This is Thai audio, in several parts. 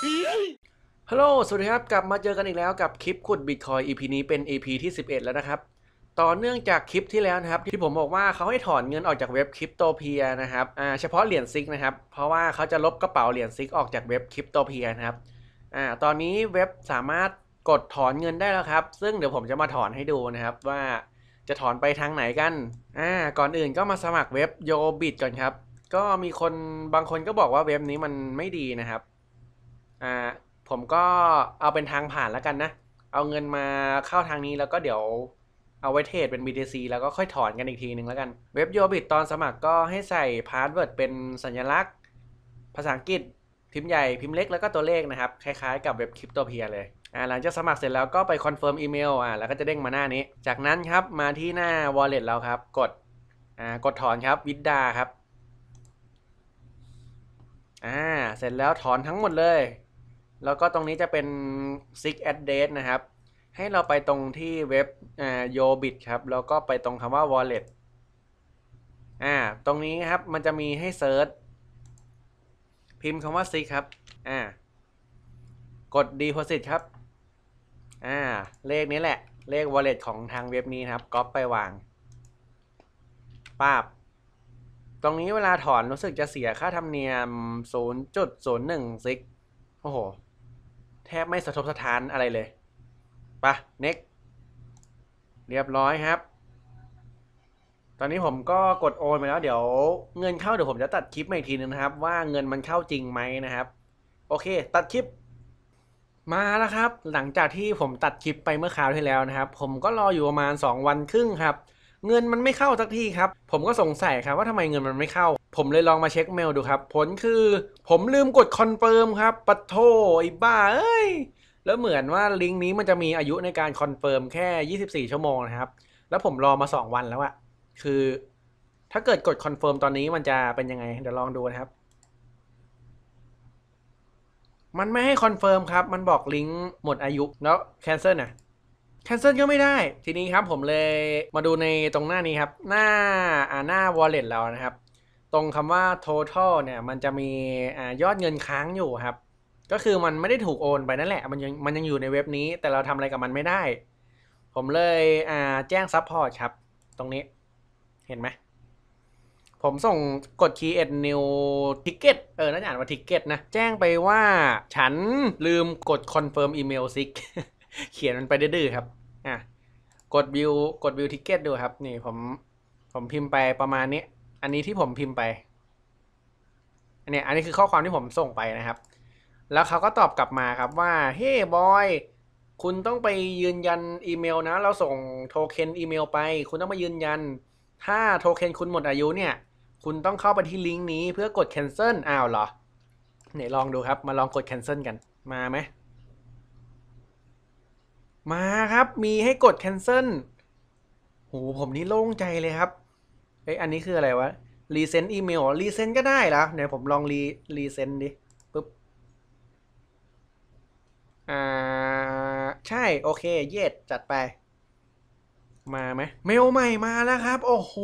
ฮัลโหล สวัสดีครับ กลับมาเจอกันอีกแล้วกับคลิปขุดบิตคอย EP นี้เป็น EP ที่11แล้วนะครับต่อเนื่องจากคลิปที่แล้วนะครับที่ผมบอกว่าเขาให้ถอนเงินออกจากเว็บคริปโตเพียนะครับ อ่า เฉพาะเหรียญซิกนะครับ เพราะว่าเขาจะลบกระเป๋าเหรียญซิกออกจากเว็บคริปโตเพียนะครับ อ่า ตอนนี้เว็บสามารถกดถอนเงินได้แล้วครับ ซึ่งเดี๋ยวผมจะมาถอนให้ดูนะครับ ว่าจะถอนไปทางไหนกัน อ่า ก่อนอื่นก็มาสมัครเว็บโยบิตก่อนครับ ก็มีคนบางคนก็บอกว่าเว็บนี้มันไม่ดีนะครับอ่าผมก็เอาเป็นทางผ่านแล้วกันนะ เอาเงินมาเข้าทางนี้แล้วก็เดี๋ยวเอาไว้เทรดเป็น BTC แล้วก็ค่อยถอนกันอีกทีนึงแล้วกัน เว็บโยบิตตอนสมัครก็ให้ใส่พาสเวิร์ดเป็นสัญลักษณ์ ภาษาอังกฤษพิมพ์ใหญ่พิมพ์เล็กแล้วก็ตัวเลขนะครับ คล้ายๆกับเว็บคริปโตเพียเลยอ่าหลังจากสมัครเสร็จแล้วก็ไปคอนเฟิร์มอีเมลอ่าแล้วก็จะเด้งมาหน้านี้ จากนั้นครับมาที่หน้า wallet เราครับ กดอ่ากดถอนครับ วิดดาครับอ่าเสร็จแล้วถอนทั้งหมดเลยแล้วก็ตรงนี้จะเป็น s i ก address นะครับ ให้เราไปตรงที่เว็บอ่า yobit ครับแล้วก็ไปตรงคำว่า wallet อ่าตรงนี้ครับมันจะมีให้เซิร์ชพิมพ์คำว่า s i กครับอ่ากด deposit ครับอ่าเลขนี้แหละเลข wallet ของทางเว็บนี้ครับก๊อปไปวางปาบ ตรงนี้เวลาถอนรู้สึกจะเสียค่าธรรมเนียม 0.01ซิกโอ้โหแทบ ไม่สะทบสะทานอะไรเลยปะ next เรียบร้อยครับ ตอนนี้ผมก็กดโอนไปแล้ว เดี๋ยว เงินเข้า เดี๋ยวผมจะตัดคลิปมาอีกทีนึงนะครับ ว่าเงินมันเข้าจริงไหมนะครับ โอเค ตัดคลิปมาแล้วครับ หลังจากที่ผมตัดคลิปไปเมื่อคราวที่แล้วนะครับ ผมก็ รอ อยู่ประมาณ 2 วัน ครึ่งครับ เงินมันไม่เข้าสักทีครับ ผมก็สงสัยครับ ว่าทำไมเงินมันไม่เข้าผมเลยลองมาเช็คเมลดูครับ ผลคือผมลืมกดคอนเฟิร์มครับปะโทไอ้บ้าเอ้ย แล้วเหมือนว่า ลิงก์นี้มันจะมีอายุในการคอนเฟิร์มแค่ 24 ชั่วโมงนะครับ แล้วผมรอมา 2 วันแล้วอะคือ ถ้าเกิดกดคอนเฟิร์มตอนนี้มันจะเป็นยังไง เดี๋ยวลองดูนะครับ มันไม่ให้คอนเฟิร์มครับ มันบอกลิงก์หมดอายุแล้วแคนเซิลนะแคนเซิลก็ไม่ได้ทีนี้ครับ ผมเลยมาดูในตรงหน้านี้ครับ หน้าอ่าหน้าวอลเล็ตเรานะครับตรงคำว่า total เนี่ย มันจะมีอยอดเงินค้างอยู่ครับ ก็คือมันไม่ได้ถูกโอนไปนั่นแหละ มันยังมันยังอยู่ในเว็บนี้ แต่เราทำอะไรกับมันไม่ได้ ผมเลยแจ้ง support ครับ ตรงนี้ เห็นไหมผมส่งกด create new ticket เออน่าจะอ่านว่า ticket นะแจ้งไปว่า ฉันลืมกด confirm email sick เขียนมันไปดื้อครับอ่ะกด view กด view ticket ดูครับนี่ผมผมพิมพ์ไปประมาณนี้อันนี้ที่ผมพิมพ์ไป อันนี้อันนี้คือข้อความที่ผมส่งไปนะครับ แล้วเขาก็ตอบกลับมาครับว่า เฮ้ บอย คุณต้องไปยืนยันอีเมลนะ เราส่งโทเค็นอีเมลไป คุณต้องมายืนยัน ถ้าโทเค็นคุณหมดอายุเนี่ย คุณต้องเข้าไปที่ลิงก์นี้เพื่อกด cancel อ้าวเหรอเนี่ยลองดูครับ มาลองกด cancel กันมาไหม มาครับ มีให้กด cancel โห ผมนี่โล่งใจเลยครับเฮ้ยอันนี้คืออะไรวะรีเซนต์อีเมลรีเซนต์ก็ได้แล้วเดี๋ยวผมลองรีรีเซนต์ดิปุ๊บอ่า ใช่ โอเค เย็ดจัดไป มาไหมเมลใหม่มาแล้วครับ โอ้โห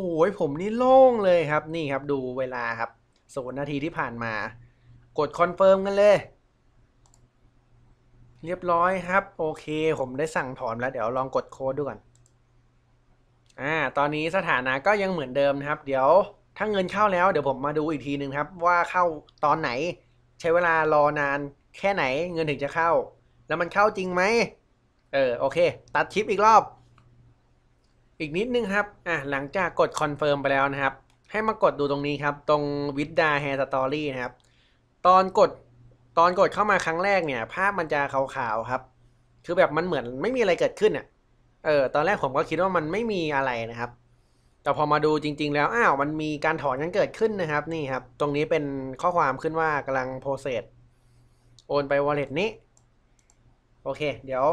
ผมนี่โล่งเลยครับ นี่ครับดูเวลาครับศูนย์นาทีที่ผ่านมา กดคอนเฟิร์มกันเลย เรียบร้อยครับ โอเค ผมได้สั่งถอนแล้ว เดี๋ยวลองกดโค้ดดูก่อนอ่า ตอนนี้สถานะก็ยังเหมือนเดิมนะครับ เดี๋ยว ถ้าเงินเข้าแล้วเดี๋ยวผมมาดูอีกทีหนึ่งครับ ว่าเข้าตอนไหน ใช้เวลารอนานแค่ไหนเงินถึงจะเข้า แล้วมันเข้าจริงไหม เออ โอเค ตัดชิปอีกรอบ อีกนิดนึงครับอ่ะหลังจากกดคอนเฟิร์มไปแล้วนะครับ ให้มากดดูตรงนี้ครับตรงวิดดาแฮร์สตอรี่นะครับตอนกดตอนกดเข้ามาครั้งแรกเนี่ย ภาพมันจะขาวๆครับ คือแบบมันเหมือนไม่มีอะไรเกิดขึ้นอ่ะเออตอนแรกผมก็คิดว่ามันไม่มีอะไรนะครับ แต่พอมาดูจริง ๆ แล้ว อ้าว มันมีการถอนกันเกิดขึ้นนะครับ นี่ครับ ตรงนี้เป็นข้อความขึ้นว่ากำลังโปรเซสโอนไป wallet นี้ โอเค เดี๋ยว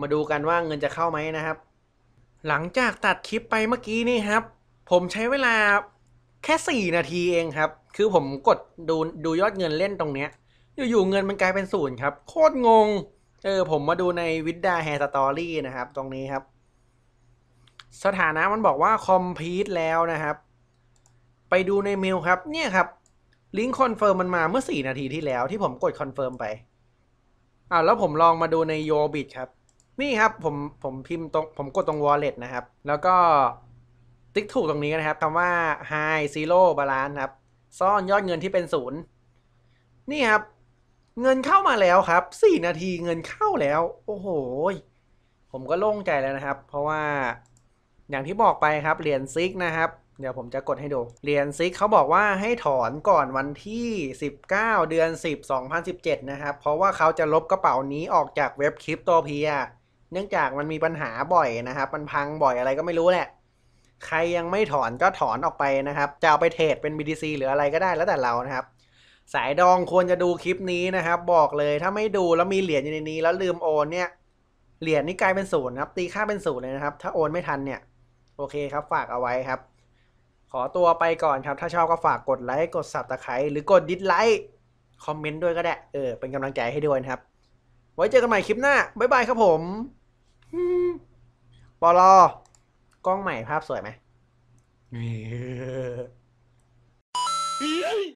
มาดูกันว่าเงินจะเข้าไหมนะครับ หลังจากตัดคลิปไปเมื่อกี้นี่ครับ ผมใช้เวลาแค่ 4 นาทีเองครับ คือผมกดดูดูยอดเงินเล่นตรงเนี้ย อยู่ๆเงินมันกลายเป็นศูนย์ครับ โคตรงงเออ ผมมาดูในวิดดาแฮร์สตอรี่นะครับตรงนี้ครับ สถานะมันบอกว่าคอมพลีทแล้วนะครับ ไปดูในเมลครับเนี่ยครับลิงก์คอนเฟิร์มมันมาเมื่อ 4 นาทีที่แล้วที่ผมกดคอนเฟิร์มไปอ่าแล้วผมลองมาดูในโยบิตครับ นี่ครับผมผมพิมพ์ตรงผมกดตรง wallet นะครับ แล้วก็ติ๊กถูกตรงนี้นะครับคำว่า high zero balance ครับ ซ่อนยอดเงินที่เป็นศูนย์นี่ครับเงินเข้ามาแล้วครับ 4 นาทีเงินเข้าแล้ว โอ้โห ผมก็โล่งใจแล้วนะครับ เพราะว่าอย่างที่บอกไปครับเหรียญซิกนะครับ เดี๋ยวผมจะกดให้ดูเหรียญซิกเขาบอกว่าให้ถอนก่อนวันที่ 19 เดือน 10 2017 นะครับ เพราะว่าเขาจะลบกระเป๋านี้ออกจากเว็บคริปโตเพียเนื่องจากมันมีปัญหาบ่อยนะครับ มันพังบ่อยอะไรก็ไม่รู้แหละ ใครยังไม่ถอนก็ถอนออกไปนะครับ จะเอาไปเทรดเป็น BTC หรืออะไรก็ได้แล้วแต่เรานะครับสายดองควรจะดูคลิปนี้นะครับ บอกเลยถ้าไม่ดูแล้วมีเหรียญอยู่ในนี้ แล้วลืมโอนเนี่ย เหรียญนี่กลายเป็นศูนย์ครับ ตีค่าเป็นศูนย์เลยนะครับ ถ้าโอนไม่ทันเนี่ย โอเคครับ ฝากเอาไว้ครับ ขอตัวไปก่อนครับ ถ้าชอบก็ฝากกดไลค์กดสับตะไคร้หรือกดดิสไลค์คอมเมนต์ด้วยก็ได้เออเป็นกำลังใจให้ด้วยนะครับ ไว้เจอกันใหม่คลิปหน้าบ๊ายบายครับผมปอลอกล้องใหม่ภาพสวยไหม